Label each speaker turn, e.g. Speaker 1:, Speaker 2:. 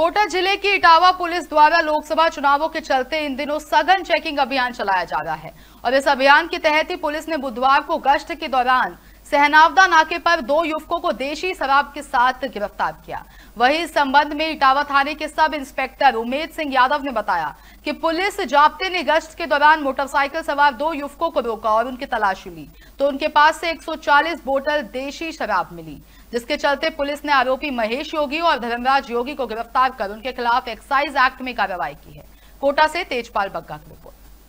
Speaker 1: कोटा जिले की इटावा पुलिस द्वारा लोकसभा चुनावों के चलते इन दिनों सघन चेकिंग अभियान चलाया जा रहा है और इस अभियान के तहत ही पुलिस ने बुधवार को गश्त के दौरान सहनावदा नाके पर दो युवकों को देशी शराब के साथ गिरफ्तार किया वही संबंध में इटावा थाने के सब इंस्पेक्टर उमेद सिंह यादव ने बताया कि पुलिस जाप्ते ने गश्त के दौरान मोटरसाइकिल सवार दो युवकों को रोका और उनकी तलाशी ली तो उनके पास से 140 बोतल देशी शराब मिली जिसके चलते पुलिस ने आरोपी महेश योगी और धर्मराज योगी को गिरफ्तार कर उनके खिलाफ एक्साइज एक्ट में कार्रवाई की है कोटा से तेजपाल बग्गा की